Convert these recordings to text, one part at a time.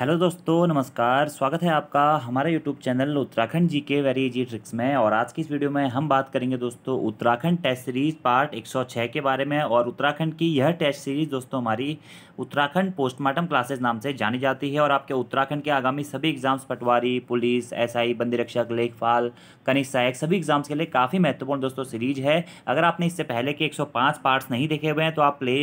hello दोस्तों नमस्कार स्वागत है आपका हमारे YouTube channel Uttarakhand G K very जी ट्रिक्स में और आज की इस वीडियो में हम बात करेंगे दोस्तों उत्तराखंड टेस्ट सीरीज़ पार्ट 106 के बारे में और उत्तराखंड की यह टेस्ट सीरीज़ दोस्तों हमारी उत्तराखंड पोस्टमार्टम क्लासेज नाम से जानी जाती है और आपके उत्तराखंड के आगामी सभी एग्जाम्स पटवारी पुलिस एस आई बंदी रक्षक लेखपाल कनिक सहायक सभी एग्जाम्स के लिए काफ़ी महत्वपूर्ण दोस्तों सीरीज है अगर आपने इससे पहले के एक पार्ट्स नहीं देखे हुए हैं तो आप प्ले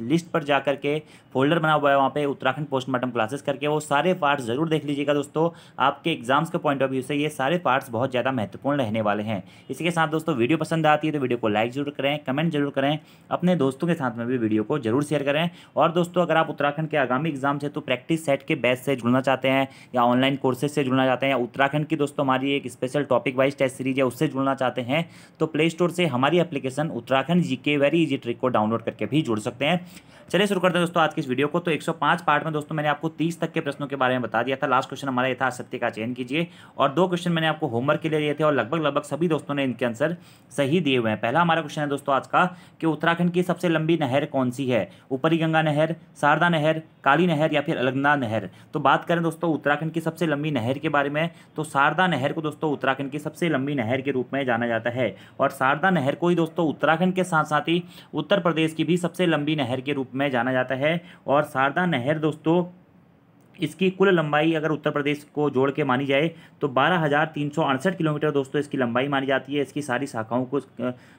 लिस्ट पर जा के फोल्डर बना हुआ है वहाँ पर उत्तराखंड पोस्टमार्टम क्लासेस करके सारे पार्ट्स ज़रूर देख लीजिएगा दोस्तों आपके एग्जाम्स के पॉइंट ऑफ व्यू से ये सारे पार्ट्स बहुत ज़्यादा महत्वपूर्ण रहने वाले हैं इसी के साथ दोस्तों वीडियो पसंद आती है तो वीडियो को लाइक जरूर करें कमेंट जरूर करें अपने दोस्तों के साथ में भी वीडियो को जरूर शेयर करें और दोस्तों अगर आप उत्तराखंड के आगामी एग्जाम से तो प्रैक्टिस सेट के बैच से जुड़ना चाहते हैं या ऑनलाइन कोर्सेज से जुड़ना चाहते हैं या उत्तराखंड की दोस्तों हमारी एक special topic wise test series है उससे जुड़ना चाहते हैं तो प्ले स्टोर से हमारी application Uttarakhand G K very easy trick को डाउनलोड करके भी जुड़ सकते हैं चलिए शुरू करते हैं दोस्तों आज की इस वीडियो को तो 105 पार्ट में दोस्तों मैंने आपको 30 तक के के प्रश्नों के बारे में बता दिया था लास्ट क्वेश्चन हमारा ये था सत्य का चयन कीजिए और दो क्वेश्चन मैंने आपको होमवर्क के लिए दिए थे और लगभग लगभग सभी दोस्तों ने इनके आंसर सही दिए हुए हैं पहला हमारा क्वेश्चन है दोस्तों आज का कि उत्तराखंड की सबसे लंबी नहर कौन सी है ऊपरी गंगा नहर शारदा नहर काली नहर या फिर अलगना नहर तो बात करें दोस्तों उत्तराखंड की सबसे लंबी नहर के बारे में तो शारदा नहर को दोस्तों उत्तराखंड की सबसे लंबी नहर के रूप में जाना जाता है और शारदा नहर को ही दोस्तों उत्तराखंड के साथ साथ ही उत्तर प्रदेश की भी सबसे लंबी नहर के रूप में जाना जाता है और शारदा नहर दोस्तों इसकी कुल लंबाई अगर उत्तर प्रदेश को जोड़ के मानी जाए तो बारह किलोमीटर दोस्तों इसकी लंबाई मानी जाती है इसकी सारी शाखाओं को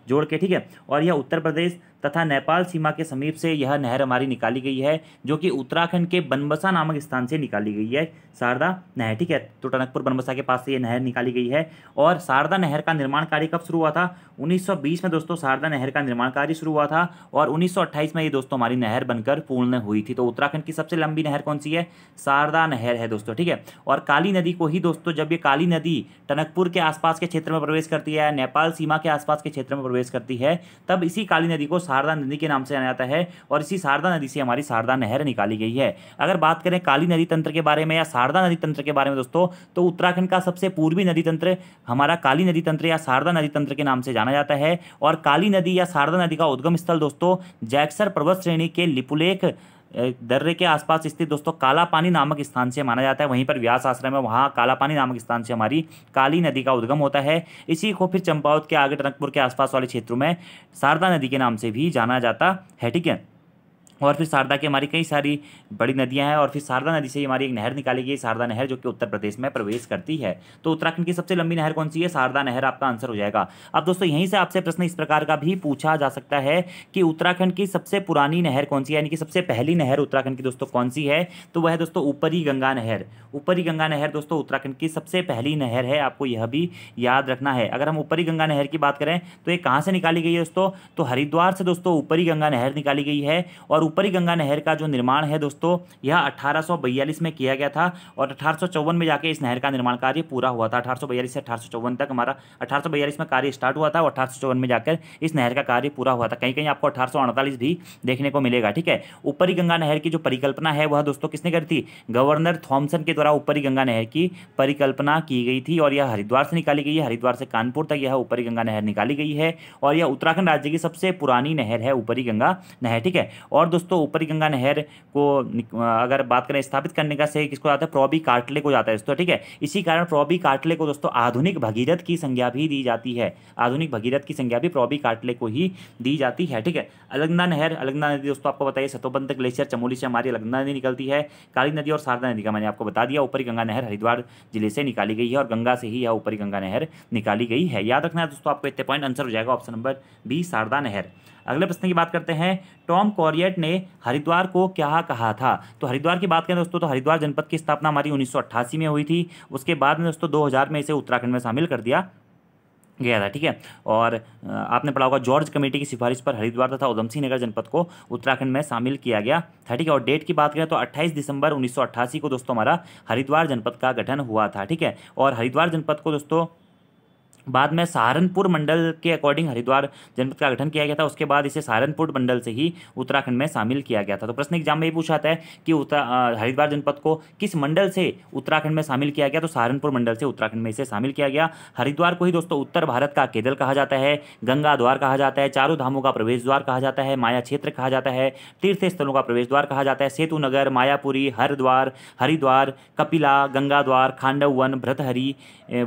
जोड़ के ठीक है और यह उत्तर प्रदेश तथा नेपाल सीमा के समीप से यह नहर हमारी निकाली गई है जो कि उत्तराखंड के बनबसा नामक स्थान से निकाली गई है शारदा नहर ठीक है तो टनकपुर बनबसा के पास से यह नहर निकाली गई है और शारदा नहर का निर्माण कार्य कब शुरू हुआ था 1920 में दोस्तों शारदा नहर का निर्माण कार्य शुरू हुआ था और उन्नीस में ये दोस्तों हमारी नहर बनकर पूर्ण हुई थी तो उत्तराखंड की सबसे लंबी नहर कौन सी है शारदा नहर है दोस्तों ठीक है और काली नदी को ही दोस्तों जब ये काली नदी टनकपुर के आसपास के क्षेत्र में प्रवेश करती है नेपाल सीमा के आसपास के क्षेत्र में प्रवेश करती है तब इसी काली नदी को शारदा नदी के नाम से जाना जाता है और इसी शारदा नदी से हमारी शारदा नहर निकाली गई है अगर बात करें काली नदी तंत्र के बारे में या शारदा नदी तंत्र के बारे में दोस्तों तो उत्तराखंड का सबसे पूर्वी नदी तंत्र हमारा काली नदी तंत्र या शारदा नदी तंत्र के नाम से जाना जाता है और काली नदी या शारदा नदी का उद्गम स्थल दोस्तों जैक्सर पर्वत श्रेणी के लिपुलेख दर्रे के आसपास स्थित दोस्तों काला पानी नामक स्थान से माना जाता है वहीं पर व्यास आश्रम है वहाँ काला पानी नामक स्थान से हमारी काली नदी का उद्गम होता है इसी को फिर चंपावत के आगे टनकपुर के आसपास वाले क्षेत्रों में शारदा नदी के नाम से भी जाना जाता है ठीक है और फिर शारदा की हमारी कई सारी बड़ी नदियां हैं और फिर शारदा नदी से ही हमारी एक नहर निकाली गई शारदा नहर जो कि उत्तर प्रदेश में प्रवेश करती है तो उत्तराखंड की सबसे लंबी नहर कौन सी है शारदा नहर आपका आंसर हो जाएगा अब दोस्तों यहीं से आपसे प्रश्न इस प्रकार का भी पूछा जा सकता है कि उत्तराखंड की सबसे पुरानी नहर कौन सी यानी कि सबसे पहली नहर उत्तराखंड की दोस्तों कौन सी है तो वह दोस्तों ऊपरी गंगा नहर ऊपरी गंगा नहर दोस्तों उत्तराखंड की सबसे पहली नहर है आपको यह भी याद रखना है अगर हम ऊपरी गंगा नहर की बात करें तो ये कहाँ से निकाली गई है दोस्तों तो हरिद्वार से दोस्तों ऊपरी गंगा नहर निकाली गई है और ऊपरी गंगा नहर का जो निर्माण है दोस्तों यह अठारह में किया गया था और अठारह में जाके इस नहर का निर्माण कार्य पूरा हुआ था अठारह से अठारह तक हमारा अठारह में कार्य स्टार्ट हुआ था और अठारह में जाकर इस नहर का कार्य पूरा हुआ था कहीं कहीं आपको अठारह भी देखने को मिलेगा ठीक है ऊपरी गंगा नहर की जो परिकल्पना है वह दोस्तों किसने करी थी गवर्नर थॉम्सन के द्वारा ऊपरी गंगा नहर की परिकल्पना की गई थी और यह हरिद्वार से निकाली गई है हरिद्वार से कानपुर तक यह ऊपरी गंगा नहर निकाली गई है और यह उत्तराखंड राज्य की सबसे पुरानी नहर है ऊपरी गंगा नहर ठीक है और दोस्तों दोस्तों ऊपरी गंगा नहर को अगर बात करें स्थापित करने का सही किसको जाता है प्रॉबी काटले को जाता है दोस्तों ठीक है इसी कारण प्रॉबी काटले को दोस्तों आधुनिक भगीरथ की संज्ञा भी दी जाती है आधुनिक भगीरथ की संज्ञा भी प्रॉबी काटले को ही दी जाती है ठीक है अलगना नहर अलगना नदी दोस्तों आपको बताइए सतोबंध ग्लेशियर चमोली से हमारी अलगना नदी निकलती है काली नदी और शारदा नदी का मैंने आपको बता दिया ऊपरी गंगा नहर हरिद्वार जिले से निकाली गई है और गंगा से ही यह ऊपरी गंगा नहर निकाली गई है याद रखना है दोस्तों आपको इतने पॉइंट आंसर हो जाएगा ऑप्शन नंबर बी शारदा नहर अगले प्रश्न की बात करते हैं टॉम कॉरियट ने हरिद्वार को क्या कहा था तो हरिद्वार की बात करें दोस्तों तो हरिद्वार जनपद की स्थापना हमारी उन्नीस में हुई थी उसके बाद में दोस्तों दो में इसे उत्तराखंड में शामिल कर दिया गया था ठीक है और आपने पढ़ा होगा जॉर्ज कमेटी की सिफारिश पर हरिद्वार तथा उधम सिंह नगर जनपद को उत्तराखंड में शामिल किया गया था ठीक है और डेट की बात करें तो 28 दिसंबर 1988 को दोस्तों हमारा हरिद्वार जनपद का गठन हुआ था ठीक है और हरिद्वार जनपद को दोस्तों बाद में सहारनपुर मंडल के अकॉर्डिंग हरिद्वार जनपद का गठन किया गया था उसके बाद इसे सहारनपुर मंडल से ही उत्तराखंड में शामिल किया गया था तो प्रश्न एग्जाम में ये पूछा है कि हरिद्वार जनपद को किस मंडल से उत्तराखंड में शामिल किया गया तो सहारनपुर मंडल से उत्तराखंड में इसे शामिल किया गया हरिद्वार को ही दोस्तों उत्तर भारत का केदल कहा जाता है गंगा द्वार कहा जाता है चारों धामों का प्रवेश द्वार कहा जाता है माया क्षेत्र कहा जाता है तीर्थ स्थलों का प्रवेश द्वार कहा जाता है सेतु नगर मायापुरी हरिद्वार हरिद्वार कपिला गंगा द्वार खांडव वन भ्रतहरी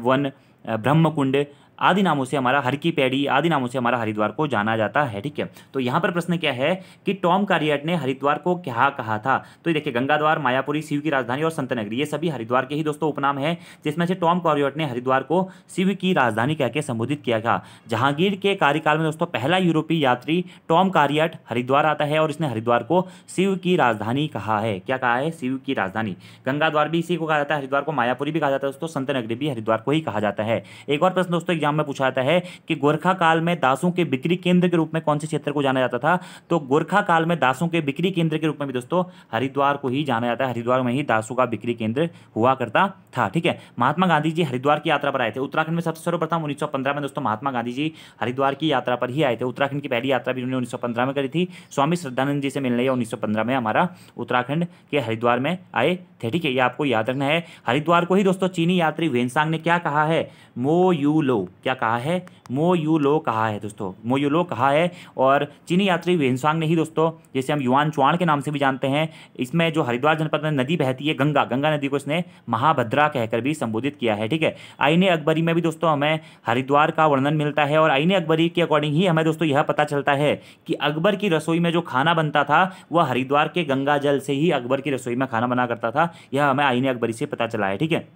वन ब्रह्मकुंडे आदि नामों से हमारा हर की पैड़ी आदि नामों से हमारा हरिद्वार को जाना जाता है ठीक है तो यहाँ पर प्रश्न क्या है कि टॉम कारियट ने हरिद्वार को क्या कहा था तो ये देखिए गंगाद्वार मायापुरी शिव की राजधानी और संतनगरी ये सभी हरिद्वार के ही दोस्तों उपनाम है जिसमें से टॉम कॉरियट ने हरिद्वार को शिव की राजधानी कहकर संबोधित किया था जहांगीर के कार्यकाल में दोस्तों पहला यूरोपीय यात्री टॉम कारियट हरिद्वार आता है और इसने हरिद्वार को शिव की राजधानी कहा है क्या कहा है शिव की राजधानी गंगाद्वार भी इसी को कहा जाता है हरिद्वार को मायापुरी भी कहा जाता है दोस्तों संतनगरी भी हरिद्वार को ही कहा जाता है एक और प्रश्न दोस्तों एग्जाम में पूछा जाता है कि गोरखा काल में दासों के बिक्री केंद्र के रूप में कौन से क्षेत्र को जाना जाता था तो गोरखा काल में दासों के बिक्री केंद्र के रूप में भी दोस्तों हरिद्वार को ही जाना जाता है हरिद्वार में ही दासों का बिक्री केंद्र हुआ करता था ठीक है महात्मा गांधी जी हरिद्वार की यात्रा पर आए थे उत्तराखंड में सबसे सर्वप्रथम उन्नीस में दोस्तों महात्मा गांधी जी हरिद्वार की यात्रा पर ही आए थे उत्तराखंड की पहली यात्रा भी उन्होंने उन्नीस में करी थी स्वामी श्रद्धानंद जी से मिलने या उन्नीस में हमारा उत्तराखंड के हरिद्वार में आए थे ठीक है ये आपको याद रखना है हरिद्वार को ही दोस्तों चीनी यात्री वेनसांग ने क्या कहा है मो यू लो क्या कहा है मो यू लो कहा है दोस्तों मो यू लो कहा है और चीनी यात्री वेनसांग ने ही दोस्तों जैसे हम युवान चौहान के नाम से भी जानते हैं इसमें जो हरिद्वार जनपद में नदी बहती है गंगा गंगा नदी को इसने महाभद्रा कहकर भी संबोधित किया है ठीक है आईने अकबरी में भी दोस्तों हमें हरिद्वार का वर्णन मिलता है और आईने अकबरी के अकॉर्डिंग ही हमें दोस्तों यह पता चलता है कि अकबर की रसोई में जो खाना बनता था वह हरिद्वार के गंगा जल से ही अकबर की रसोई में खाना बना करता था यह हमें आईने अकबरी से पता चला है ठीक है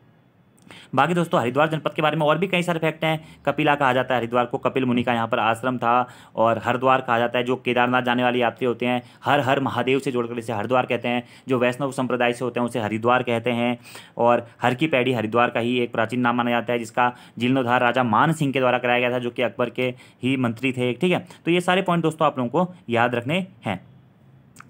बाकी दोस्तों हरिद्वार जनपद के बारे में और भी कई सारे फैक्ट हैं कपिला कहा जाता है हरिद्वार को कपिल मुनि का यहाँ पर आश्रम था और हरिद्वार कहा जाता है जो केदारनाथ जाने वाले यात्री होते हैं हर हर महादेव से जोड़कर इसे हरिद्वार कहते हैं जो वैष्णव संप्रदाय से होते हैं उसे हरिद्वार कहते हैं और हर की पैड़ी हरिद्वार का ही एक प्राचीन नाम माना जाता है जिसका जीर्णोद्धार राजा मान सिंह के द्वारा कराया गया था जो कि अकबर के ही मंत्री थे ठीक है तो ये सारे पॉइंट दोस्तों आप लोगों को याद रखने हैं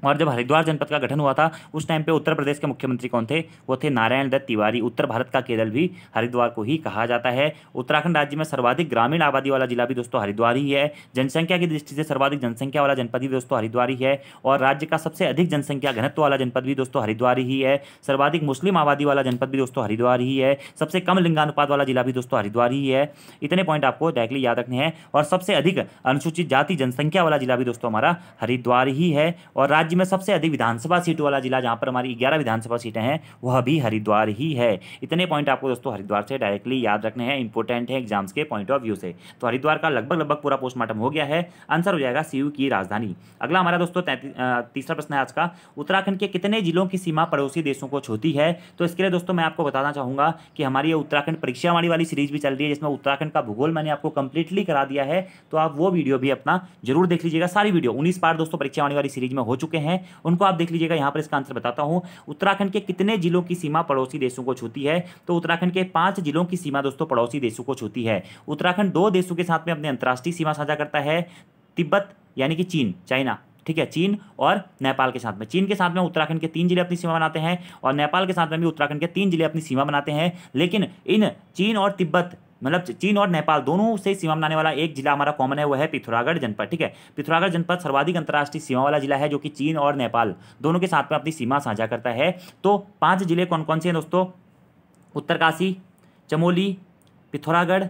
और जब हरिद्वार जनपद का गठन हुआ था उस टाइम पे उत्तर प्रदेश के मुख्यमंत्री कौन थे वो थे नारायण दत्त तिवारी उत्तर भारत का केरल भी हरिद्वार को ही कहा जाता है उत्तराखंड राज्य में सर्वाधिक ग्रामीण आबादी वाला जिला भी दोस्तों हरिद्वार ही है जनसंख्या की दृष्टि से सर्वाधिक जनसंख्या वाला जनपद भी दोस्तों हरिद्वार ही है और राज्य का सबसे अधिक जनसंख्या घनत्व वाला जनपद भी दोस्तों हरिद्वार ही है सर्वाधिक मुस्लिम आबादी वाला जनपद भी दोस्तों हरिद्वार ही है सबसे कम लिंगानुपात वाला जिला भी दोस्तों हरिद्वार ही है इतने पॉइंट आपको डायरेक्टली याद रखने हैं और सबसे अधिक अनुसूचित जाति जनसंख्या वाला जिला भी दोस्तों हमारा हरिद्वार ही है और राज्य में सबसे अधिक विधानसभा सीटों वाला जिला जहाँ पर हमारी ग्यारह विधानसभा सीटें हैं वह भी हरिद्वार ही है इतने पॉइंट आपको दोस्तों हरिद्वार से डायरेक्टली याद रखने हैं इंपॉर्टेंट है एग्जाम्स के पॉइंट ऑफ व्यू से तो हरिद्वार का लगभग लगभग पूरा पोस्टमार्टम हो गया है आंसर हो जाएगा सीयू की राजधानी अगला हमारा दोस्तों तीसरा प्रश्न है आज का उत्तराखंड के कितने जिलों की सीमा पड़ोसी देशों को छोती है तो इसके लिए दोस्तों मैं आपको बताना चाहूंगा कि हमारी ये उत्तराखंड परीक्षा वाणी वाली सीरीज भी चल रही है जिसमें उत्तराखंड का भूगोल मैंने आपको कंप्लीटली करा दिया है तो आप वो वीडियो भी अपना जरूर देख लीजिएगा सारी वीडियो उन्नीस बार दोस्तों परीक्षा वाणी वाली सीरीज में हो चुकी चुके हैं उनको आप देख लीजिएगा यहाँ पर इसका आंसर बताता हूँ उत्तराखंड के कितने जिलों की सीमा पड़ोसी देशों को छूती है तो उत्तराखंड के पांच जिलों की सीमा दोस्तों पड़ोसी देशों को छूती है उत्तराखंड दो देशों के साथ में अपनी अंतर्राष्ट्रीय सीमा साझा करता है तिब्बत यानी कि चीन चाइना ठीक है चीन और नेपाल के साथ में चीन के साथ में उत्तराखंड के तीन जिले अपनी सीमा बनाते हैं और नेपाल के साथ में भी उत्तराखंड के तीन जिले अपनी सीमा बनाते हैं लेकिन इन चीन और तिब्बत मतलब चीन और नेपाल दोनों से सीमा बनाने वाला एक जिला हमारा कॉमन है वो है पिथौरागढ़ जनपद ठीक है पिथौरागढ़ जनपद सर्वाधिक अंतर्राष्ट्रीय सीमा वाला जिला है जो कि चीन और नेपाल दोनों के साथ में अपनी सीमा साझा करता है तो पाँच जिले कौन कौन से हैं दोस्तों उत्तरकाशी चमोली पिथौरागढ़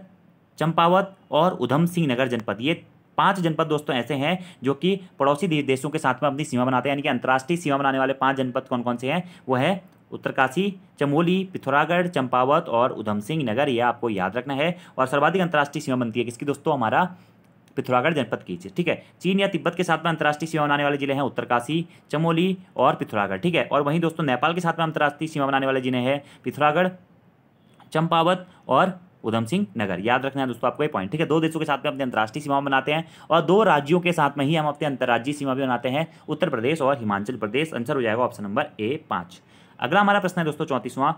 चंपावत और उधम सिंह नगर जनपद ये पांच जनपद दोस्तों ऐसे हैं जो कि पड़ोसी देशों के साथ में अपनी सीमा बनाते हैं यानी कि अंतर्राष्ट्रीय सीमा बनाने वाले पांच जनपद कौन कौन से हैं वो है उत्तरकाशी चमोली पिथौरागढ़ चंपावत और उधम सिंह नगर ये आपको याद रखना है और सर्वाधिक अंतर्राष्ट्रीय सीमा बनती है किसकी दोस्तों हमारा पिथौरागढ़ जनपद की ठीक है चीन या तिब्बत के साथ में अंतर्राष्ट्रीय सीमा बनाने वाले जिले हैं उत्तरकाशी चमोली और पिथौरागढ़ ठीक है और वहीं दोस्तों नेपाल के साथ में अंतर्राष्ट्रीय सीमा बनाने वाले जिले हैं पिथौरागढ़ चंपावत और उधम सिंह नगर याद रखना है दोस्तों आपको ये पॉइंट ठीक है दो देशों के साथ में अपनी अंतर्राष्ट्रीय सीमा बनाते हैं और दो राज्यों के साथ में ही हम अपने अंतर्राज्यीय सीमा भी बनाते हैं उत्तर प्रदेश और हिमाचल प्रदेश आंसर हो जाएगा ऑप्शन नंबर ए पाँच अगला हमारा प्रश्न है दोस्तों चौंतीसवां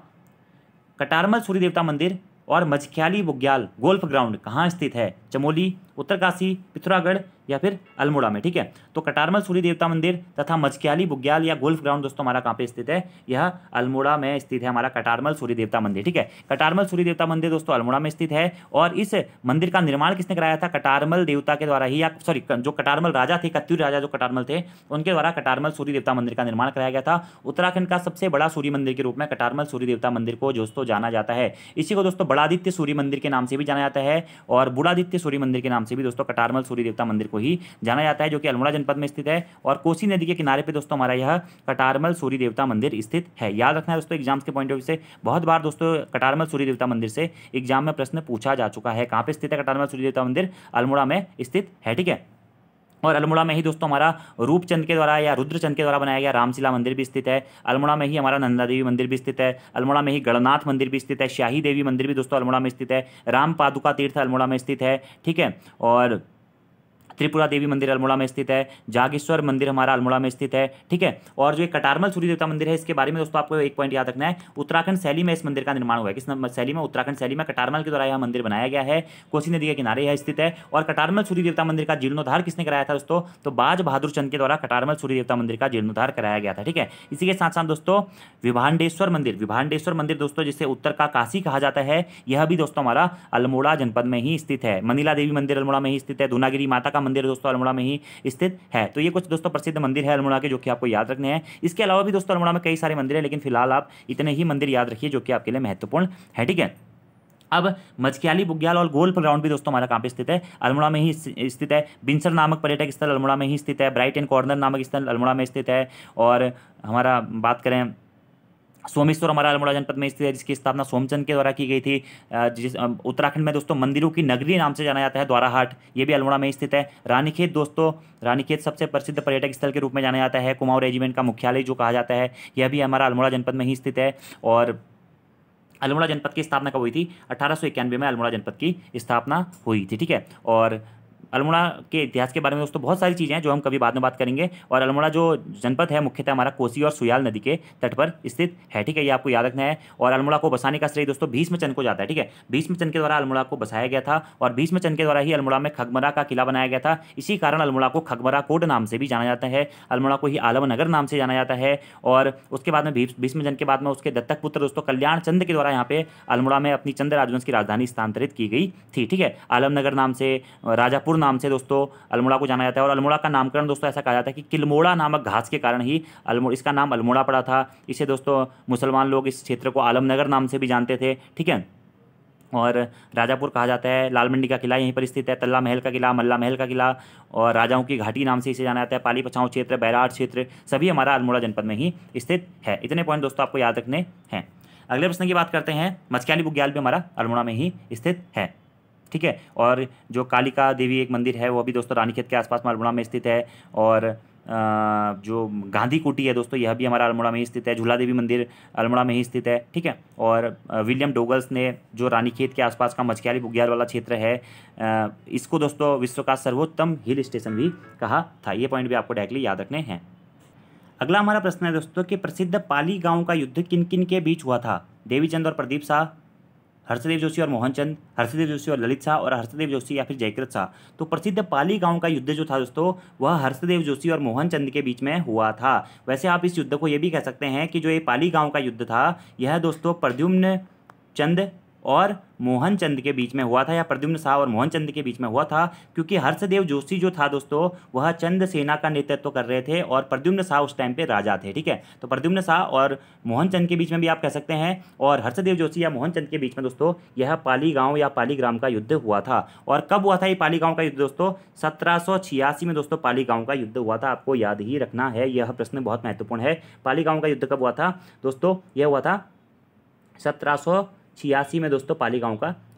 कटारमल सूर्य देवता मंदिर और मझख्याली बुग्याल गोल्फ ग्राउंड कहाँ स्थित है चमोली उत्तरकाशी पिथौरागढ़ या फिर अल्मोड़ा में ठीक है तो कटारमल सूर्य देवता मंदिर तथा मजक्याली बुग्याल या गोल्फ ग्राउंड दोस्तों हमारा कहाँ पे स्थित है यह अल्मोड़ा में स्थित है हमारा कटारमल सूर्य देवता मंदिर ठीक है कटारमल सूर्य देवता मंदिर दोस्तों अल्मोड़ा में स्थित है और इस मंदिर का निर्माण किसने कराया था कटारमल देवता के द्वारा ही या सॉरी जो कटारमल राजा थे कत्यूर राजा जो कटारमल थे उनके द्वारा कटारमल सूर्य देवता मंदिर का निर्माण कराया गया था उत्तराखंड का सबसे बड़ा सूर्य मंदिर के रूप में कटारमल सूर्य देवता मंदिर को दोस्तों जाना जाता है इसी को दोस्तों बड़ादित्य सूर्य मंदिर के नाम से भी जाना जाता है और बुढ़ादित्य सूर्य मंदिर के नाम से भी दोस्तों कटारमल सूर्य देवता मंदिर को ही जाना जाता है जो कि अल्मोड़ा जनपद में स्थित है और कोसी नदी के किनारे पर दोस्तों हमारा यह कटारमल सूर्य देवता मंदिर स्थित है याद रखना है दोस्तों एग्जाम्स के पॉइंट ऑफ व्यू से बहुत बार दोस्तों कटारमल सूर्य देवता मंदिर से एग्जाम में प्रश्न पूछा जा चुका है कहाँ पर स्थित है कटारमल सूर्य देवता मंदिर अल्मोड़ा में स्थित है ठीक है और अल्मोड़ा में ही दोस्तों हमारा रूपचंद के द्वारा या रुद्रचंद के द्वारा बनाया गया रामशिला मंदिर भी स्थित है अल्मोड़ा में ही हमारा नंदा देवी मंदिर भी स्थित है अल्मोड़ा में ही गणनाथ मंदिर भी स्थित है शाही देवी मंदिर भी दोस्तों अल्मोड़ा में स्थित है राम पादुका तीर्थ अल्मोड़ा में स्थित है ठीक है और त्रिपुरा देवी मंदिर अल्मोड़ा में स्थित है जागेश्वर मंदिर हमारा अल्मोड़ा में स्थित है ठीक है और जो कटारमल सूर्य देवता मंदिर है इसके बारे में दोस्तों आपको एक पॉइंट याद रखना है उत्तराखंड शैली में इस मंदिर का निर्माण हुआ है किस शैली में उत्तराखंड शैली में कटारमल के द्वारा यह मंदिर बनाया गया है कोसी नदी के किनारे यह स्थित है और कटारमल सूर्य देवता मंदिर का जीर्णोद्धार किसने कराया था दोस्तों तो बाज बहादुर चंद के द्वारा कटारमल सूर्य देवता मंदिर का जीर्णोद्धार कराया गया था ठीक है इसी के साथ साथ दोस्तों विभांडेश्वर मंदिर विभांडेश्वर मंदिर दोस्तों जिसे उत्तर का काशी कहा जाता है यह भी दोस्तों हमारा अल्मोड़ा जनपद में ही स्थित है मनीला देवी मंदिर अल्मोड़ा में ही स्थित है दुनागिरी माता का मंदिर दोस्तों अल्मोड़ा में ही स्थित है तो ये कुछ दोस्तों प्रसिद्ध मंदिर है अल्मोड़ा के जो कि आपको याद रखने हैं इसके अलावा भी दोस्तों अल्मोड़ा में कई सारे मंदिर हैं लेकिन फिलहाल आप इतने ही मंदिर याद रखिए जो कि आपके लिए महत्वपूर्ण है ठीक है अब मचकियाली बुग्याल और गोल्फ ग्राउंड भी दोस्तों हमारा कहाँ पे स्थित है अल्मोड़ा में ही स्थित है बिंसर नामक पर्यटक स्थल अल्मोड़ा में ही स्थित है ब्राइट एंड कॉर्नर नामक स्थल अल्मोड़ा में स्थित है और हमारा बात करें सोमेश्वर हमारा अल्मोड़ा जनपद में स्थित है जिसकी स्थापना सोमचंद के द्वारा की गई थी जिस उत्तराखंड में दोस्तों मंदिरों की नगरी नाम से जाना जाता है द्वाराहाट ये भी अल्मोड़ा में स्थित है रानीखेत दोस्तों रानीखेत सबसे प्रसिद्ध पर्यटक स्थल के रूप में जाना जाता है कुमाऊं रेजिमेंट का मुख्यालय जो कहा जाता है यह भी हमारा अल्मोड़ा जनपद में ही स्थित है और अल्मोड़ा जनपद की स्थापना कब हुई थी अठारह में अल्मोड़ा जनपद की स्थापना हुई थी ठीक है और अल्मोड़ा के इतिहास के बारे में दोस्तों बहुत सारी चीज़ें हैं जो हम कभी बाद में बात करेंगे और अल्मोड़ा जो जनपद है मुख्यतः हमारा कोसी और सुयाल नदी के तट पर स्थित है ठीक है ये आपको याद रखना है और अल्मोड़ा को बसाने का श्रेय दोस्तों भीष्म चंद को जाता है ठीक है भीष्म चंद के द्वारा अल्मोड़ा को बसाया गया था और भीष्म चंद के द्वारा ही अल्मोड़ा में खगमरा का किला बनाया गया था इसी कारण अल्मोड़ा को खगमरा कोट नाम से भी जाना जाता है अल्मोड़ा को ही आलम नगर नाम से जाना जाता है और उसके बाद में भीष्म चंद के बाद में उसके दत्तक पुत्र दोस्तों कल्याण चंद के द्वारा यहाँ पे अल्मोड़ा में अपनी चंद राजवंश की राजधानी स्थानांतरित की गई थी ठीक है आलमनगर नाम से राजापुर नाम से दोस्तों अल्मोड़ा को जाना जाता है और अल्मोड़ा का नामकरण दोस्तों ऐसा कहा जाता है कि किलमोड़ा नामक घास के कारण ही अल्मो इसका नाम अल्मोड़ा पड़ा था इसे दोस्तों मुसलमान लोग इस क्षेत्र को आलमनगर नाम से भी जानते थे ठीक है और राजापुर कहा जाता है लाल मंडी का किला यहीं पर स्थित है तल्ला महल का किला मल्ला महल का किला और राजाओं की घाटी नाम से इसे जाना जाता है पाली पछाऊ क्षेत्र बैराट क्षेत्र सभी हमारा अल्मोड़ा जनपद में ही स्थित है इतने पॉइंट दोस्तों आपको याद रखने हैं अगले प्रश्न की बात करते हैं मचक्याली बुग्याल भी हमारा अल्मोड़ा में ही स्थित है ठीक है और जो कालिका देवी एक मंदिर है वो भी दोस्तों रानीखेत के आसपास अल्मोड़ा में स्थित है और जो गांधी कुटी है दोस्तों यह भी हमारा अल्मोड़ा में ही स्थित है झूला देवी मंदिर अल्मोड़ा में ही स्थित है ठीक है और विलियम डोगल्स ने जो रानीखेत के आसपास का मछकियाली बुग्याल वाला क्षेत्र है इसको दोस्तों विश्व का सर्वोत्तम हिल स्टेशन भी कहा था ये पॉइंट भी आपको डायरेक्टली याद रखने हैं अगला हमारा प्रश्न है दोस्तों कि प्रसिद्ध पाली गाँव का युद्ध किन किन के बीच हुआ था देवीचंद और प्रदीप शाह हर्षदेव जोशी और मोहनचंद हर्षदेव जोशी और ललित शाह और हर्षदेव जोशी या फिर जयकृत शाह तो प्रसिद्ध पाली गांव का युद्ध जो था दोस्तों वह हर्षदेव जोशी और मोहनचंद के बीच में हुआ था वैसे आप इस युद्ध को ये भी कह सकते हैं कि जो ये पाली गांव का युद्ध था यह दोस्तों प्रद्युम्न चंद और मोहनचंद के बीच में हुआ था या प्रद्युम्न शाह और मोहनचंद के बीच में हुआ था क्योंकि हर्षदेव जोशी जो था दोस्तों वह चंद सेना का नेतृत्व कर रहे थे और प्रद्युम्न शाह उस टाइम पे राजा थे ठीक है तो प्रद्युम्न शाह और मोहनचंद के बीच में भी आप कह सकते हैं और हर्षदेव जोशी या मोहनचंद के बीच में दोस्तों यह पाली गाँव या पाली ग्राम का युद्ध हुआ था और कब हुआ था ये पाली गाँव का युद्ध दोस्तों सत्रह में दोस्तों पाली गाँव का युद्ध हुआ था आपको याद ही रखना है यह प्रश्न बहुत महत्वपूर्ण है पाली गाँव का युद्ध कब हुआ था दोस्तों यह हुआ था सत्रह छियासी में दोस्तों पाली का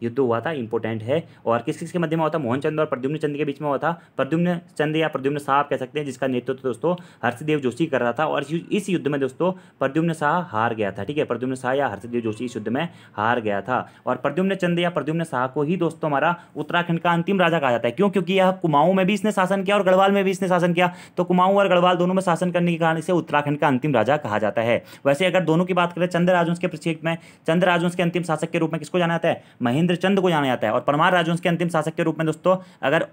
युद्ध हुआ था इंपॉर्टेंट है और किस किसके मध्य में होता था मोहनचंद और प्रद्युम्न चंद के बीच में हुआ था प्रद्युम्न चंद या प्रद्युम्न शाह कह सकते हैं जिसका नेतृत्व तो दोस्तों हर्षदेव जोशी कर रहा था और इस युद्ध में दोस्तों प्रद्युम्न शाह हार गया था ठीक है प्रद्युम्न शाह या हर्षदेव जोशी इस युद्ध में हार गया था और प्रद्युम्न चंद या प्रद्युम्न शाह को ही दोस्तों हमारा उत्तराखंड का अंतिम राजा कहा जाता है क्यों क्योंकि यह कुमाऊं में भी इसने शासन किया और गढ़वाल में भी इसने शासन किया तो कुमाऊं और गढ़वाल दोनों में शासन करने के कारण इसे उत्तराखंड का अंतिम राजा कहा जाता है वैसे अगर दोनों की बात करें चंद्र राजवंश के प्रक्षेप में चंद्र राजवंश के अंतिम शासक के रूप में किसको जाना जाता है महेंद्र चंद्र को जाना जाता है और परमार राजवंश के अंतिम शासक के रूप में दोस्तों अगर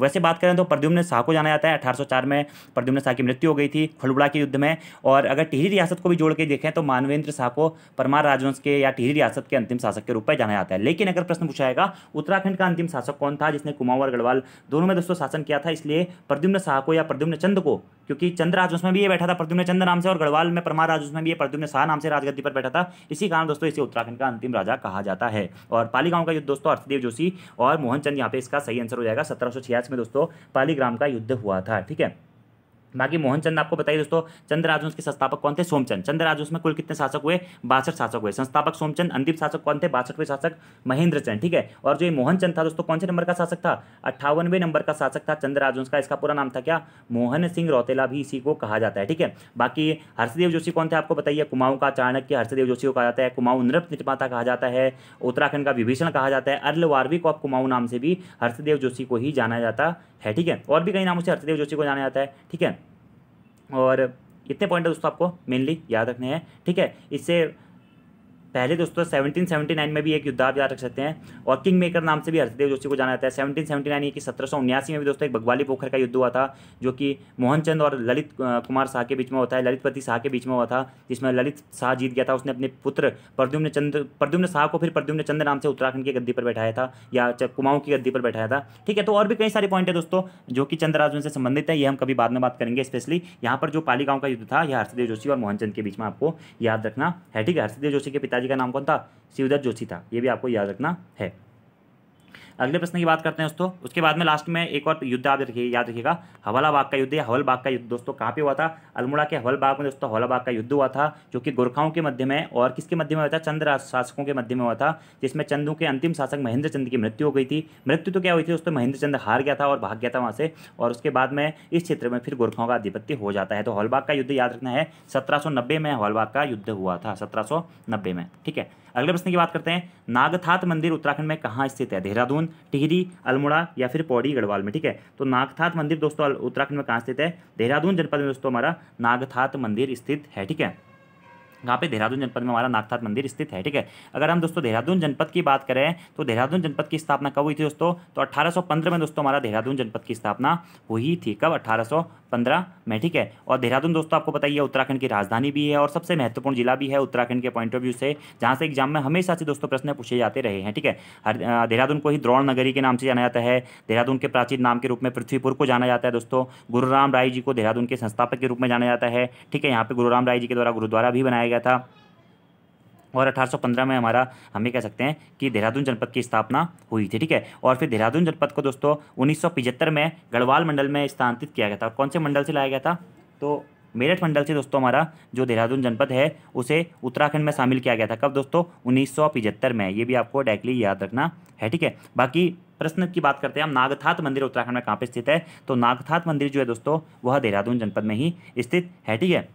वैसे बात करें तो प्रद्युम्न शाह को जाना जाता है 1804 में प्रद्युम्न शाह की मृत्यु हो गई थी खुलबुड़ा के युद्ध में और अगर टिहरी रियासत को भी जोड़ के देखें तो मानवेंद्र शाह को परमार राजवंश के या टिहरी रियासत के अंतिम शासक के रूप में जाना जाता है लेकिन अगर प्रश्न पूछा जाएगा उत्तराखंड का अंतिम शासक कौन था जिसने कुमाऊं और गढ़वाल दोनों में दोस्तों शासन किया था इसलिए प्रद्युम्न शाह को या प्रद्युम्न चंद को क्योंकि चंद्र चंद्रराज उसमें भी ये बैठा था प्रद्युम्न चंद्र नाम से और गढ़वाल में परमार राज उसमें भी ये प्रद्युम्न शाह नाम से राजगद्दी पर बैठा था इसी कारण दोस्तों इसे उत्तराखंड का अंतिम राजा कहा जाता है और पाली गांव का युद्ध दोस्तों अर्थदेव जोशी और मोहनचंद यहाँ पे इसका सही आंसर हो जाएगा सत्रह में दोस्तों पाली ग्राम का युद्ध हुआ था ठीक है बाकी मोहनचंद आपको बताइए दोस्तों चंद्रराजवंश के संस्थापक कौन थे सोमचंद चंद्रराजवंश में कुल कितने शासक हुए बासठ शासक हुए संस्थापक सोमचंद अंतिम शासक कौन थे बासठवें शासक महेंद्रचंद ठीक है और जो ये मोहनचंद था दोस्तों कौन से नंबर का शासक था अट्ठावनवे नंबर का शासक था चंद्रराजवंश का इसका पूरा नाम था क्या मोहन सिंह रौतेला भी इसी को कहा जाता है ठीक है बाकी हर्षदेव जोशी कौन थे आपको बताइए कुमाऊं का चाणक्य हर्षदेव जोशी को कहा जाता है कुमाऊं नृप निर्माता कहा जाता है उत्तराखंड का विभीषण कहा जाता है अर्ल वार्विक ऑफ कुमाऊं नाम से भी हर्षदेव जोशी को ही जाना जाता है ठीक है और भी कई नामों से हर्षदेव जोशी को जाना जाता है ठीक है और इतने पॉइंट दोस्तों आपको मेनली याद रखने हैं ठीक है इससे पहले दोस्तों 1779 में भी एक युद्ध आप याद रख सकते हैं और किंग मेकर नाम से भी हर्षदेव जोशी को जाना जाता है सेवनटीन सेवेंटी नाइन की सत्रह में भी दोस्तों एक भगवाली पोखर का युद्ध हुआ था जो कि मोहनचंद और ललित कुमार शाह के बीच में होता है ललितपति शाह के बीच में हुआ था जिसमें ललित शाह जीत गया था उसने अपने पुत्र प्रद्युम्न चंद प्रद्युम्न शाह को फिर प्रद्युम्न चंद नाम से उत्तराखंड की गद्दी पर बैठाया था या कुमाऊं की गद्दी पर बैठाया था ठीक है तो और भी कई सारे पॉइंट है दोस्तों जो कि चंद्राजुन से संबंधित है ये हम कभी बाद में बात करेंगे स्पेशली यहाँ पर जो पाली गांव का युद्ध था यह हर्षदेव जोशी और मोहनचंद के बीच में आपको याद रखना है ठीक है हर्षदेव जोशी के पिताजी का नाम कौन था शिवदत्त जोशी था ये भी आपको याद रखना है अगले प्रश्न की बात करते हैं दोस्तों उसके बाद में लास्ट में एक और युद्ध आप रखिए याद रखिएगा हवाला बाग का युद्ध या हवल बाग का युद्ध दोस्तों कहाँ पे हुआ था अल्मोड़ा के हवल बाग में दोस्तों हवलाबाग का युद्ध हुआ था जो कि गोरखाओं के मध्य में और किसके मध्य में हुआ था चंद्र शासकों के मध्य में हुआ था जिसमें चंदू के अंतिम शासक महेंद्र चंद की मृत्यु हो गई थी मृत्यु तो क्या हुई थी दोस्तों महेंद्र चंद हार गया था और भाग गया था वहाँ से और उसके बाद में इस क्षेत्र में फिर गोरखाओं का आधिपत्य हो जाता है तो हॉलबाग का युद्ध याद रखना है सत्रह में हॉलबाग का युद्ध हुआ था सत्रह में ठीक है अगले प्रश्न की बात करते हैं नागथात मंदिर उत्तराखंड में कहाँ स्थित है देहरादून टिहरी अल्मोड़ा या फिर पौड़ी गढ़वाल में ठीक है तो नागथात मंदिर दोस्तों उत्तराखंड में कहाँ स्थित है देहरादून जनपद में दोस्तों हमारा नागथात मंदिर स्थित है ठीक है यहाँ पे देहरादून जनपद में हमारा नागनाथ मंदिर स्थित है ठीक है अगर हम दोस्तों देहरादून जनपद की बात करें तो देहरादून जनपद की स्थापना कब हुई थी दोस्तों तो 1815 में दोस्तों हमारा देहरादून जनपद की स्थापना हुई थी कब 1815 में ठीक है और देहरादून दोस्तों आपको बताइए उत्तराखंड की राजधानी भी है और सबसे महत्वपूर्ण जिला भी है उत्तराखंड के पॉइंट ऑफ व्यू से जहाँ से एग्जाम में हमेशा से दोस्तों प्रश्न पूछे जाते रहे हैं ठीक है देहरादून को ही द्रोण नगरी के नाम से जाना जाता है देहरादून के प्राचीन नाम के रूप में पृथ्वीपुर को जाना जाता है दोस्तों गुरुराम राय जी को देहरादून के संस्थापक के रूप में जाना जाता है ठीक है यहाँ पे गुरुराम राय जी के द्वारा गुरुद्वारा भी बनाया गया था और 1815 में हमारा हम ये कह सकते हैं कि देहरादून जनपद की स्थापना हुई थी ठीक है और फिर देहरादून जनपद को दोस्तों उन्नीस में गढ़वाल मंडल में स्थानांतरित किया गया था और कौन से मंडल से लाया गया था तो मेरठ मंडल से दोस्तों हमारा जो देहरादून जनपद है उसे उत्तराखंड में शामिल किया गया था कब दोस्तों उन्नीस में ये भी आपको डायरेक्टली याद रखना है ठीक है बाकी प्रश्न की बात करते हैं हम नागथात मंदिर उत्तराखंड में कहाँ पर स्थित है तो नागथात मंदिर जो है दोस्तों वह देहरादून जनपद में ही स्थित है ठीक है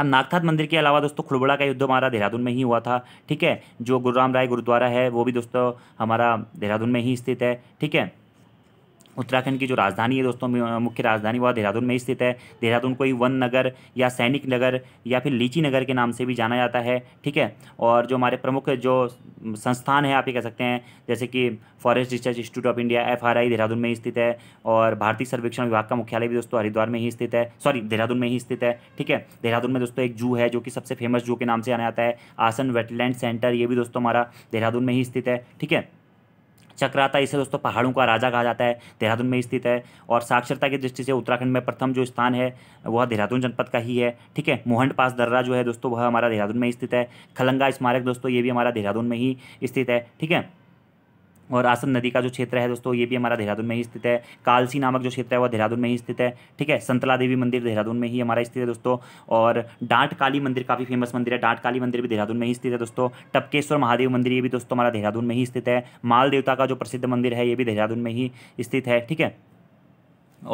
अब नागनाथ मंदिर के अलावा दोस्तों खुड़बड़ा का युद्ध हमारा देहरादून में ही हुआ था ठीक है जो गुरुराम राय गुरुद्वारा है वो भी दोस्तों हमारा देहरादून में ही स्थित है ठीक है उत्तराखंड की जो राजधानी है दोस्तों मुख्य राजधानी वह देहरादून में स्थित है देहरादून को ही वन नगर या सैनिक नगर या फिर लीची नगर के नाम से भी जाना जाता है ठीक है और जो हमारे प्रमुख जो संस्थान है आप ये कह सकते हैं जैसे कि forest research institute of India F Dehradun में स्थित है और भारतीय सर्वेक्षण विभाग का मुख्यालय भी दोस्तों हरिद्वार में ही स्थित है सॉरी देहरादून में ही स्थित है ठीक है देहरादून में दोस्तों एक जू है जो कि सबसे फेमस जू के नाम से जाना जाता है आसन वेटलैंड सेंटर ये भी दोस्तों हमारा देहरादून में ही स्थित है ठीक है चक्राता इसे दोस्तों पहाड़ों का राजा कहा जाता है देहरादून में स्थित है और साक्षरता की दृष्टि से उत्तराखंड में प्रथम जो स्थान है वह देहरादून जनपद का ही है ठीक है मोहंड पास दर्रा जो है दोस्तों वह हमारा देहरादून में स्थित है खलंगा स्मारक दोस्तों ये भी हमारा देहरादून में ही स्थित है ठीक है और आसन नदी का जो क्षेत्र है दोस्तों ये भी हमारा देहरादून में ही स्थित है कालसी नामक जो क्षेत्र है वो देहरादून में ही स्थित है ठीक है संतला देवी मंदिर देहरादून में ही हमारा स्थित है दोस्तों और डांट काली मंदिर काफ़ी फेमस मंदिर है डांट काली मंदिर भी देहरादून में ही स्थित है दोस्तों टपकेश्वर महादेव मंदिर ये भी दोस्तों हमारा देहरादून में ही स्थित है माल देवता का जो प्रसिद्ध मंदिर है ये भी देहरादून में ही स्थित है ठीक है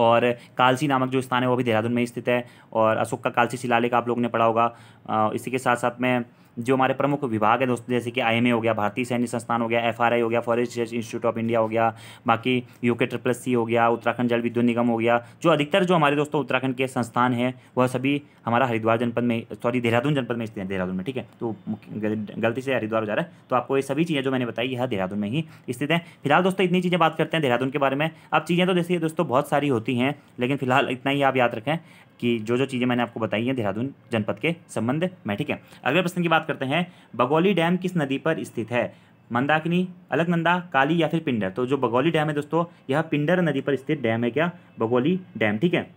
और कालसी नामक जो स्थान है वो भी देहरादून में स्थित है और अशोक का कालसी शिलालेख आप लोगों ने पढ़ा होगा इसी के साथ साथ में जो हमारे प्रमुख विभाग है दोस्तों जैसे कि आई हो गया भारतीय सैन्य संस्थान हो गया एफ हो गया forest research institute of India हो गया बाकी यूके ट्रिपल सी हो गया उत्तराखंड जल विद्युत निगम हो गया जो अधिकतर जो हमारे दोस्तों उत्तराखंड के संस्थान हैं वह सभी हमारा हरिद्वार जनपद में सॉरी देहरादून जनपद में स्थित है देहरादून में ठीक है तो गलती से हरिद्वार हो जा रहा है तो आपको ये सभी चीज़ें जो मैंने बताई यह देहरादून में ही स्थित है फिलहाल दोस्तों इतनी चीज़ें बात करते हैं देहरादून के बारे में अब चीज़ें तो जैसे दोस्तों बहुत सारी होती हैं लेकिन फिलहाल इतना ही आप याद रखें कि जो जो चीज़ें मैंने आपको बताई हैं देहरादून जनपद के संबंध में ठीक है अगले प्रश्न की बात करते हैं बगौली डैम किस नदी पर स्थित है मंदाकिनी अलकनंदा काली या फिर पिंडर तो जो बगौली डैम है दोस्तों यह पिंडर नदी पर स्थित डैम है क्या बगौली डैम ठीक है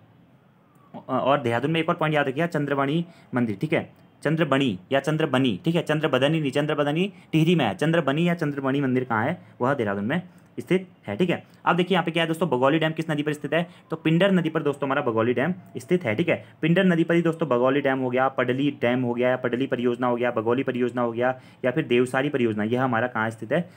और देहरादून में एक और पॉइंट याद रखिए चंद्रवाणी मंदिर ठीक है चंद्रबनी या चंद्रबनी ठीक है चंद्रबदनी नहीं चंद्रबदनी टिहरी में है चंद्रबनी या चंद्रबनी मंदिर कहाँ है वह देहरादून में स्थित है ठीक है अब देखिए यहाँ पे क्या है दोस्तों बगौली डैम किस नदी पर स्थित है तो पिंडर नदी पर दोस्तों हमारा बगौली डैम स्थित है ठीक है पिंडर नदी पर ही दोस्तों बगौली डैम हो गया पडली डैम हो गया या पडली परियोजना हो गया बगौली परियोजना हो गया या फिर देवसारी परियोजना यह हमारा कहाँ स्थित है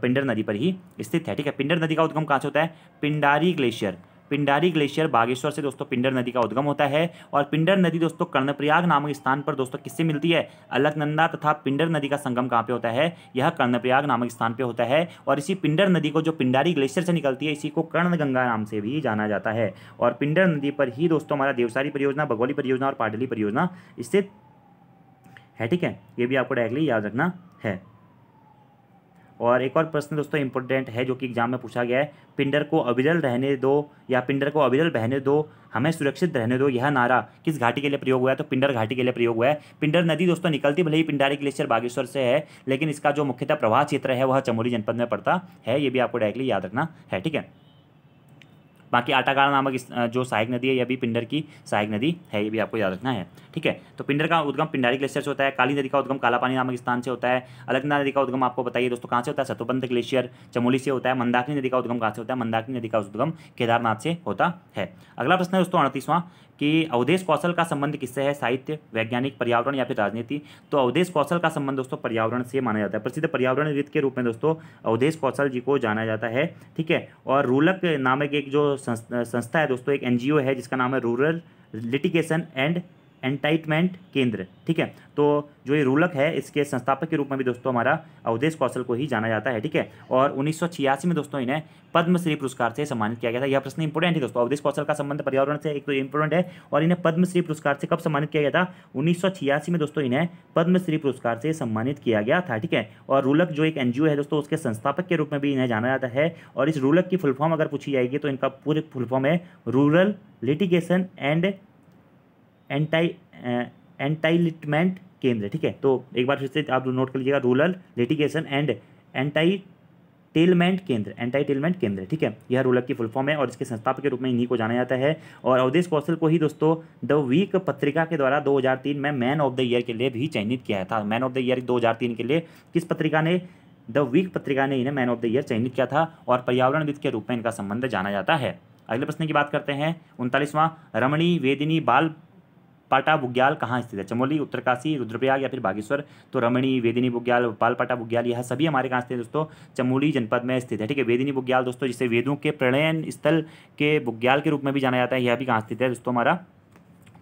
पिंडर नदी पर ही स्थित है ठीक है पिंडर नदी का उद्गम कहाँ से होता है पिंडारी ग्लेशियर पिंडारी ग्लेशियर बागेश्वर से दोस्तों पिंडर नदी का उद्गम होता है और पिंडर नदी दोस्तों कर्णप्रयाग नामक स्थान पर दोस्तों किससे मिलती है अलकनंदा तथा पिंडर नदी का संगम कहाँ पे होता है यह कर्णप्रयाग नामक स्थान पे होता है और इसी पिंडर नदी को जो पिंडारी ग्लेशियर से निकलती है इसी को कर्णगंगा नाम से भी जाना जाता है और पिंडर नदी पर ही दोस्तों हमारा देवसारी परियोजना भगोली परियोजना और पाडली परियोजना स्थित है ठीक है ये भी आपको डायरेक्टली याद रखना है और एक और प्रश्न दोस्तों इंपॉर्टेंट है जो कि एग्जाम में पूछा गया है पिंडर को अविरल रहने दो या पिंडर को अविरल बहने दो हमें सुरक्षित रहने दो यह नारा किस घाटी के लिए प्रयोग हुआ है तो पिंडर घाटी के लिए प्रयोग हुआ है पिंडर नदी दोस्तों निकलती भले ही पिंडारी ग्लेशियर बागेश्वर से है लेकिन इसका जो मुख्यतः प्रवाह क्षेत्र है वह चमोली जनपद में पड़ता है ये भी आपको डायरेक्टली याद रखना है ठीक है बाकी आटागाड़ा नामक जो सहायक नदी है यह भी पिंडर की सहायक नदी है ये भी आपको याद रखना है ठीक है तो पिंडर का उद्गम पिंडारी ग्लेशियर से होता है काली नदी का उद्गम कालापानी नामक स्थान से होता है अलगना नदी का उद्गम आपको बताइए दोस्तों कहाँ से होता है सतुबंध ग्लेशियर चमोली से होता है मंदाकिनी नदी का उद्गम कहाँ से होता है मंदाकिनी नदी का उद्गम केदारनाथ से होता है अगला प्रश्न है दोस्तों अड़तीसवां कि अवधेश कौशल का संबंध किससे है साहित्य वैज्ञानिक पर्यावरण या फिर राजनीति तो अवधेश कौशल का संबंध दोस्तों पर्यावरण से माना जाता है प्रसिद्ध पर्यावरणविद के रूप में दोस्तों अवधेश कौशल जी को जाना जाता है ठीक है और रूलक नामक एक जो संस्था है दोस्तों एक एनजीओ है जिसका नाम है रूरल लिटिगेशन एंड एंटाइटमेंट केंद्र ठीक है तो जो ये रूलक है इसके संस्थापक के रूप में भी दोस्तों हमारा अवधेश कौशल को ही जाना जाता है ठीक है और उन्नीस में दोस्तों इन्हें पद्मश्री पुरस्कार से सम्मानित किया गया था यह प्रश्न इंपोर्टेंट है दोस्तों अवधेश कौशल का संबंध पर्यावरण से एक तो इंपोर्टेंट है और इन्हें पद्मश्री पुरस्कार से कब सम्मानित किया गया था उन्नीस में दोस्तों इन्हें पद्मश्री पुरस्कार से सम्मानित किया गया था ठीक है और रूलक जो एक एनजीओ है दोस्तों उसके संस्थापक के रूप में भी इन्हें जाना जाता है और इस रूलक की फुलफॉर्म अगर पूछी जाएगी तो इनका पूरे फुलफॉर्म है रूरल लिटिगेशन एंड एंटाई एंटाइलिटमेंट eh, केंद्र ठीक है तो एक बार फिर से आप नोट कर लीजिएगा rural litigation and entitlement केंद्र एंटाई टेलमेंट केंद्र ठीक है यह रूलक की फुल फॉर्म है और इसके संस्थापक के रूप में इन्हीं को जाना जाता है और अवधेश कौशल को ही दोस्तों द वीक पत्रिका के द्वारा 2003 में मैन ऑफ द ईयर के लिए भी चयनित किया था मैन ऑफ द ईयर 2003 के लिए किस पत्रिका ने द वीक पत्रिका ने इन्हें मैन ऑफ द ईयर चयनित किया था और पर्यावरणविद के रूप में इनका संबंध जाना जाता है अगले प्रश्न की बात करते हैं उनतालीसवां रमणी वेदिनी बाल पाटा बुग्याल कहाँ स्थित है चमोली उत्तरकाशी रुद्रप्रयाग या फिर बागेश्वर तो रमणी वेदिनी बुग्याल पालपाटा बुग्याल यह सभी हमारे कहाँ स्थित है दोस्तों चमोली जनपद में स्थित है ठीक है वेदिनी बुग्याल दोस्तों जिसे वेदों के प्रणयन स्थल के बुग्याल के रूप में भी जाना जाता है यह भी कहाँ स्थित है दोस्तों हमारा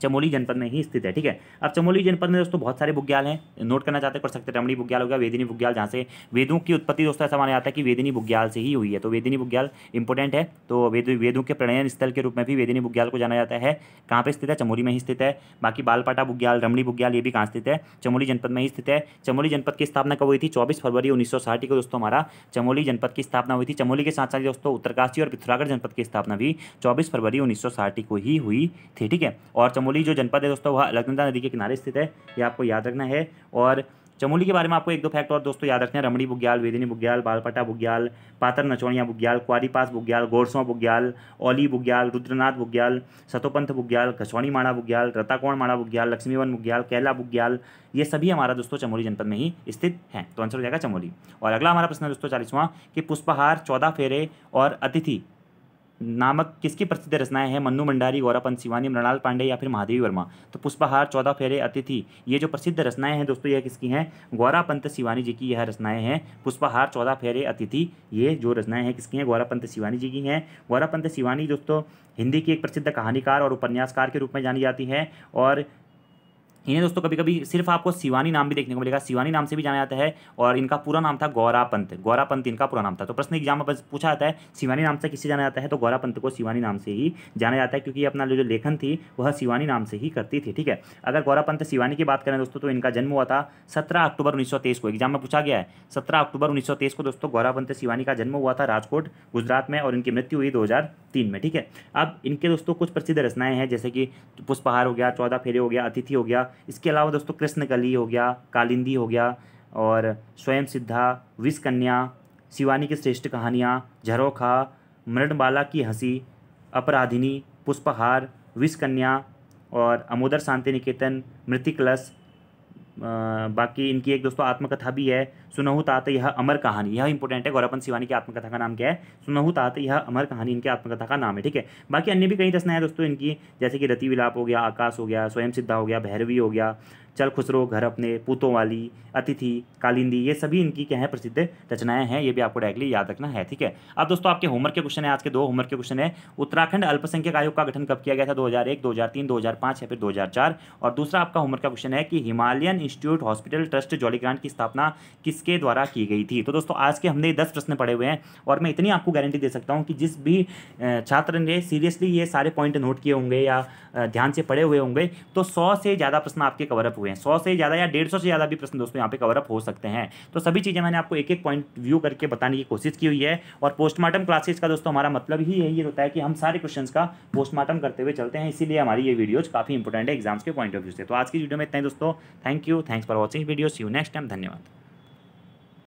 चमोली जनपद में ही स्थित है ठीक है अब चमोली जनपद में दोस्तों बहुत सारे बुग्याल हैं नोट करना चाहते कर सकते हैं रमणी बुग्याल हो गया वेदिनी बुग्याल जहाँ से वेदों की उत्पत्ति दोस्तों ऐसा माना जाता है कि वेदिनी बुग्याल से ही हुई है तो वेदिनी बुग्याल इंपॉर्टेंट है तो वेद वेदों के प्रणयन स्थल के रूप में भी वेदिनी बुग्याल को जाना जाता है कहाँ पर स्थित है चमोली में ही स्थित है बाकी बालपाटा बुग्याल रमणी बुग्याल ये भी कहाँ स्थित है चमोली जनपद में ही स्थित है चमोली जनपद की स्थापना कब हुई थी चौबीस फरवरी उन्नीस को दोस्तों हमारा चमोली जनपद की स्थापना हुई थी चमोली के साथ साथ दोस्तों उत्तरकाशी और पिथौरागढ़ जनपद की स्थापना भी चौबीस फरवरी उन्नीस को ही हुई थी ठीक है और चमोली चमोली जो जनपद है दोस्तों वह अलकनंदा नदी के किनारे स्थित है ये आपको याद रखना है और चमोली के बारे में आपको एक दो फैक्ट और दोस्तों याद रखना है रमणी बुग्याल वेदिनी बुग्याल बालपटा बुग्याल पातर नचौड़िया बुग्याल क्वारी पास बुग्याल गोरसों बुग्याल ओली बुग्याल रुद्रनाथ बुग्याल सतोपंथ बुग्याल कसौणी माणा बुग्याल रताकोण माणा बुग्याल लक्ष्मीवन बुग्याल कैला बुग्याल ये सभी हमारा दोस्तों चमोली जनपद में ही स्थित है तो आंसर हो जाएगा चमोली और अगला हमारा प्रश्न है दोस्तों चालीसवां कि पुष्पहार चौदह फेरे और अतिथि नामक किसकी प्रसिद्ध रचनाएं हैं मन्नू मंडारी गौरापन शिवानी मृणाल पांडे या फिर महादेवी वर्मा तो पुष्पहार चौदह फेरे अतिथि ये जो प्रसिद्ध रचनाएं हैं दोस्तों यह किसकी हैं गौरापंत शिवानी जी की यह रचनाएं हैं पुष्पहार चौदह फेरे अतिथि ये जो रचनाएं हैं किसकी हैं गौरापंत शिवानी जी की हैं गौरापंत शिवानी दोस्तों हिंदी की एक प्रसिद्ध कहानीकार और उपन्यासकार के रूप में जानी जाती हैं और इन्हें दोस्तों कभी कभी सिर्फ आपको शिवानी नाम भी देखने को मिलेगा शिवानी नाम से भी जाना जाता है और इनका पूरा नाम था गौरा पंत गौरा पंत इनका पूरा नाम था तो प्रश्न एग्जाम में पूछा जाता है शिवानी नाम से किसे जाना जाता है तो गौरा पंत को शिवानी नाम से ही जाना जाता है क्योंकि अपना जो लेखन थी वह शिवानी नाम से ही करती थी ठीक है अगर गौरा पंत शिवानी की बात करें दोस्तों तो इनका जन्म हुआ था सत्रह अक्टूबर उन्नीस को एग्जाम में पूछा गया है सत्रह अक्टूबर उन्नीस को दोस्तों गौरा पंत शिवानी का जन्म हुआ था राजकोट गुजरात में और इनकी मृत्यु हुई दो में ठीक है अब इनके दोस्तों कुछ प्रसिद्ध रचनाएं हैं जैसे कि पुष्पहार हो गया चौदह फेरे हो गया अतिथि हो गया इसके अलावा दोस्तों कृष्ण कली हो गया कालिंदी हो गया और स्वयं सिद्धा विषकन्या शिवानी की श्रेष्ठ कहानियाँ झरोखा मृणबाला की हंसी अपराधिनी पुष्पहार विषकन्या और अमोदर शांति निकेतन मृतिकलश बाकी इनकी एक दोस्तों आत्मकथा भी है सुनहू तात यह अमर कहानी यह इंपॉर्टेंट है गौरपन शिवानी की आत्मकथा का नाम क्या है सुनहू तात यह अमर कहानी इनकी आत्मकथा का नाम है ठीक है बाकी अन्य भी कई रचनाएं दोस्तों इनकी जैसे कि रति विलाप हो गया आकाश हो गया स्वयं सिद्धा हो गया भैरवी हो गया चल खुसरो घर अपने पूतों वाली अतिथि कालिंदी ये सभी इनकी क्या है प्रसिद्ध रचनाएं हैं ये भी आपको डायरेक्टली याद रखना है ठीक है अब दोस्तों आपके होमवर्क के क्वेश्चन है आज के दो होमवर्क के क्वेश्चन है उत्तराखंड अल्पसंख्यक आयोग का गठन कब किया गया था 2001, 2003, 2005 या फिर 2004 और दूसरा आपका होमवर्क का क्वेश्चन है कि Himalayan institute hospital trust Jollygrant की स्थापना किस किसके द्वारा की गई थी तो दोस्तों आज के हमने दस प्रश्न पढ़े हुए हैं और मैं इतनी आपको गारंटी दे सकता हूँ कि जिस भी छात्र ने सीरियसली ये सारे पॉइंट नोट किए होंगे या ध्यान से पढ़े हुए होंगे तो सौ से ज़्यादा प्रश्न आपके कवरअप हुए हैं सौ से ज़्यादा या डेढ़ से ज़्यादा भी प्रश्न दोस्तों यहाँ पर कवरअप हो सकते हैं तो सभी चीज़ें मैंने आपको एक एक पॉइंट व्यू करके बताने की कोशिश की हुई है और पोस्टमार्टम क्लासेज का दोस्तों हमारा मतलब ही यही होता है कि हम सारे क्वेश्चन का पोस्टमार्टम करते हुए चलते हैं इसीलिए हमारी ये वीडियोज काफ़ी इंपॉर्टेंट है एग्जाम्स के पॉइंट ऑफ व्यू से तो आज की वीडियो में इतना ही दोस्तों thank you thanks for watching video see you next time धन्यवाद